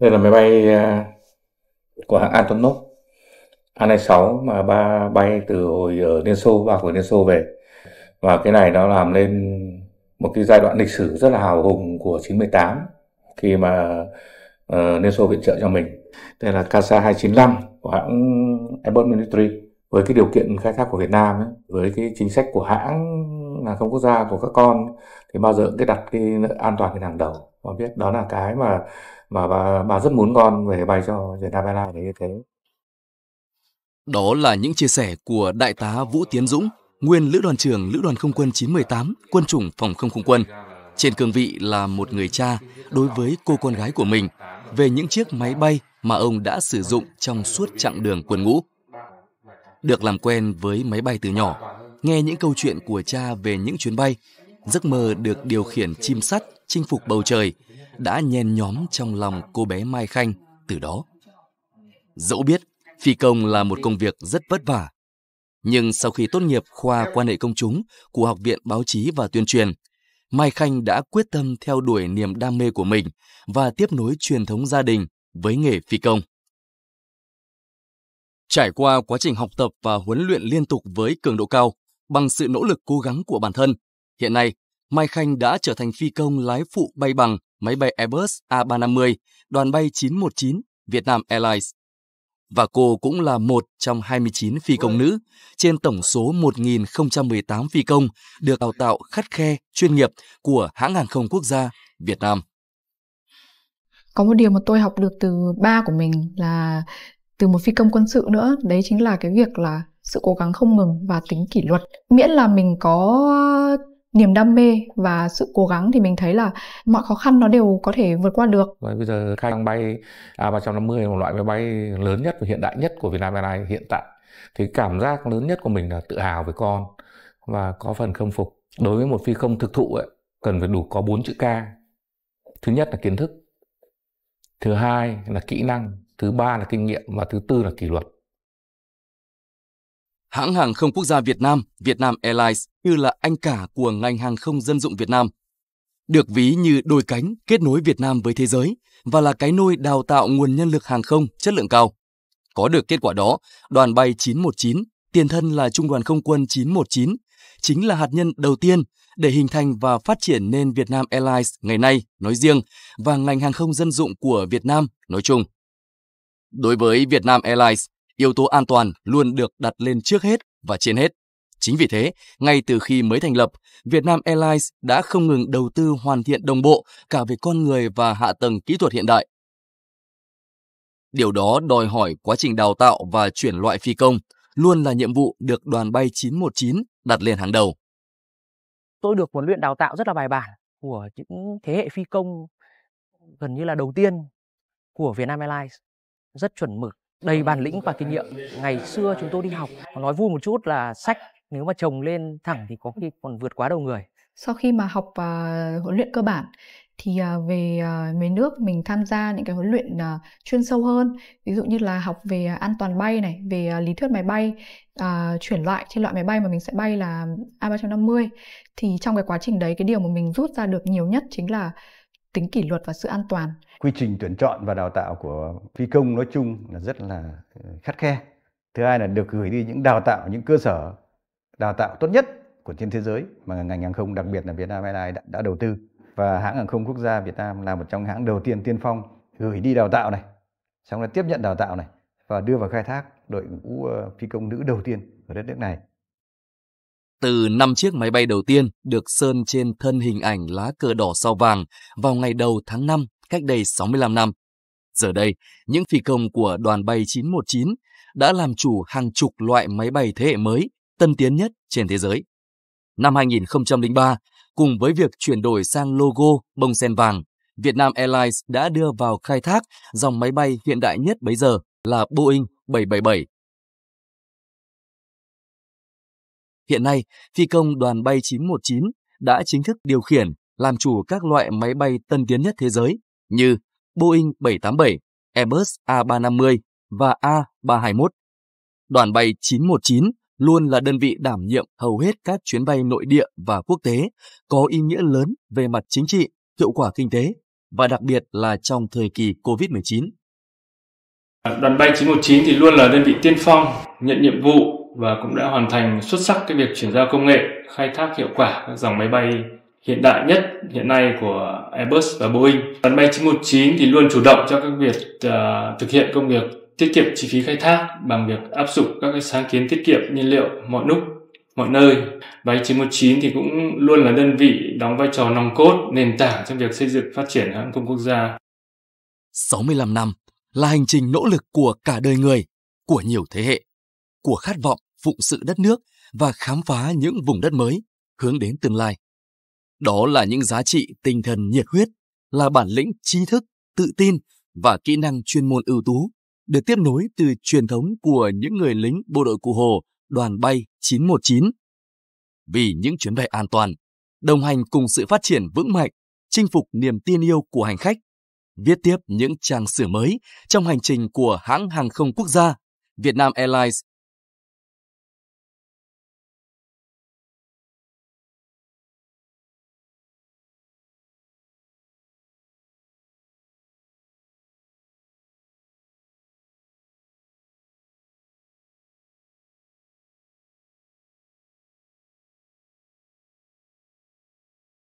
Đây là máy bay à, của hãng Antonov A26 mà ba bay từ hồi ở Liên Xô và của Liên Xô về và cái này nó làm nên một cái giai đoạn lịch sử rất là hào hùng của 98 khi mà uh, Liên Xô viện trợ cho mình. Đây là Casa 295 của hãng Airbus Military với cái điều kiện khai thác của Việt Nam ấy, với cái chính sách của hãng hàng không quốc gia của các con thì bao giờ cũng cái đặt cái an toàn lên hàng đầu con biết đó là cái mà mà bà, bà rất muốn con về bay cho Vietnam Airlines như thế đó là những chia sẻ của đại tá Vũ Tiến Dũng nguyên lữ đoàn trưởng lữ đoàn không quân 918 quân chủng phòng không không quân trên cương vị là một người cha đối với cô con gái của mình về những chiếc máy bay mà ông đã sử dụng trong suốt chặng đường quân ngũ được làm quen với máy bay từ nhỏ, nghe những câu chuyện của cha về những chuyến bay, giấc mơ được điều khiển chim sắt chinh phục bầu trời đã nhen nhóm trong lòng cô bé Mai Khanh từ đó. Dẫu biết phi công là một công việc rất vất vả, nhưng sau khi tốt nghiệp khoa quan hệ công chúng của Học viện Báo chí và Tuyên truyền, Mai Khanh đã quyết tâm theo đuổi niềm đam mê của mình và tiếp nối truyền thống gia đình với nghề phi công. Trải qua quá trình học tập và huấn luyện liên tục với cường độ cao, bằng sự nỗ lực cố gắng của bản thân, hiện nay, Mai Khanh đã trở thành phi công lái phụ bay bằng máy bay Airbus A350, đoàn bay 919, Vietnam Airlines. Và cô cũng là một trong 29 phi công nữ trên tổng số 1.018 phi công được đào tạo khắt khe, chuyên nghiệp của hãng hàng không quốc gia Việt Nam. Có một điều mà tôi học được từ ba của mình là từ một phi công quân sự nữa đấy chính là cái việc là sự cố gắng không ngừng và tính kỷ luật miễn là mình có niềm đam mê và sự cố gắng thì mình thấy là mọi khó khăn nó đều có thể vượt qua được. Và vâng, bây giờ khai đang bay à, A350 là một loại máy bay lớn nhất và hiện đại nhất của Việt Nam Airlines hiện tại. Thì cảm giác lớn nhất của mình là tự hào với con và có phần khâm phục. Đối với một phi công thực thụ ấy, cần phải đủ có bốn chữ K. Thứ nhất là kiến thức. Thứ hai là kỹ năng thứ ba là kinh nghiệm và thứ tư là kỷ luật. Hãng hàng không quốc gia Việt Nam, Vietnam Airlines như là anh cả của ngành hàng không dân dụng Việt Nam. Được ví như đôi cánh kết nối Việt Nam với thế giới và là cái nôi đào tạo nguồn nhân lực hàng không chất lượng cao. Có được kết quả đó, đoàn bay 919, tiền thân là Trung đoàn Không quân 919, chính là hạt nhân đầu tiên để hình thành và phát triển nên Vietnam Airlines ngày nay nói riêng và ngành hàng không dân dụng của Việt Nam nói chung. Đối với Vietnam Airlines, yếu tố an toàn luôn được đặt lên trước hết và trên hết. Chính vì thế, ngay từ khi mới thành lập, Vietnam Airlines đã không ngừng đầu tư hoàn thiện đồng bộ cả về con người và hạ tầng kỹ thuật hiện đại. Điều đó đòi hỏi quá trình đào tạo và chuyển loại phi công luôn là nhiệm vụ được đoàn bay 919 đặt lên hàng đầu. Tôi được huấn luyện đào tạo rất là bài bản của những thế hệ phi công gần như là đầu tiên của Vietnam Airlines rất chuẩn mực đầy bản lĩnh và kinh nghiệm ngày xưa chúng tôi đi học nói vui một chút là sách nếu mà trồng lên thẳng thì có khi còn vượt quá đầu người sau khi mà học uh, huấn luyện cơ bản thì uh, về uh, à, về nước mình tham gia những cái huấn luyện uh, chuyên sâu hơn ví dụ như là học về uh, an toàn bay này về uh, lý thuyết máy bay uh, chuyển loại trên loại máy bay mà mình sẽ bay là A350 thì trong cái quá trình đấy cái điều mà mình rút ra được nhiều nhất chính là tính kỷ luật và sự an toàn quy trình tuyển chọn và đào tạo của phi công nói chung là rất là ờ, khắt khe thứ hai là được gửi đi những đào tạo những cơ sở đào tạo tốt nhất của trên thế giới mà ngành hàng không đặc biệt là Vietnam Airlines đã, đã đầu tư và hãng hàng không quốc gia Việt Nam là một trong hãng đầu tiên tiên phong gửi đi đào tạo này xong là tiếp nhận đào tạo này và đưa vào khai thác đội ngũ ờ, phi công nữ đầu tiên ở đất nước này từ năm chiếc máy bay đầu tiên được sơn trên thân hình ảnh lá cờ đỏ sao vàng vào ngày đầu tháng 5 cách đây 65 năm. Giờ đây, những phi công của đoàn bay 919 đã làm chủ hàng chục loại máy bay thế hệ mới, tân tiến nhất trên thế giới. Năm 2003, cùng với việc chuyển đổi sang logo bông sen vàng, Vietnam Airlines đã đưa vào khai thác dòng máy bay hiện đại nhất bấy giờ là Boeing 777. Hiện nay, phi công đoàn bay 919 đã chính thức điều khiển, làm chủ các loại máy bay tân tiến nhất thế giới như Boeing 787, Airbus A350 và A321. Đoàn bay 919 luôn là đơn vị đảm nhiệm hầu hết các chuyến bay nội địa và quốc tế, có ý nghĩa lớn về mặt chính trị, hiệu quả kinh tế và đặc biệt là trong thời kỳ COVID-19. Đoàn bay 919 thì luôn là đơn vị tiên phong nhận nhiệm vụ và cũng đã hoàn thành xuất sắc cái việc chuyển giao công nghệ, khai thác hiệu quả các dòng máy bay hiện đại nhất hiện nay của Airbus và Boeing. Máy bay 919 thì luôn chủ động cho các việc uh, thực hiện công việc tiết kiệm chi phí khai thác bằng việc áp dụng các cái sáng kiến tiết kiệm nhiên liệu mọi lúc mọi nơi. Máy 919 thì cũng luôn là đơn vị đóng vai trò nòng cốt, nền tảng trong việc xây dựng phát triển hãng không quốc gia. 65 năm là hành trình nỗ lực của cả đời người, của nhiều thế hệ, của khát vọng phụng sự đất nước và khám phá những vùng đất mới hướng đến tương lai đó là những giá trị tinh thần nhiệt huyết, là bản lĩnh trí thức, tự tin và kỹ năng chuyên môn ưu tú, được tiếp nối từ truyền thống của những người lính bộ đội Cụ Hồ, đoàn bay 919. Vì những chuyến bay an toàn, đồng hành cùng sự phát triển vững mạnh, chinh phục niềm tin yêu của hành khách, viết tiếp những trang sử mới trong hành trình của hãng hàng không quốc gia, Vietnam Airlines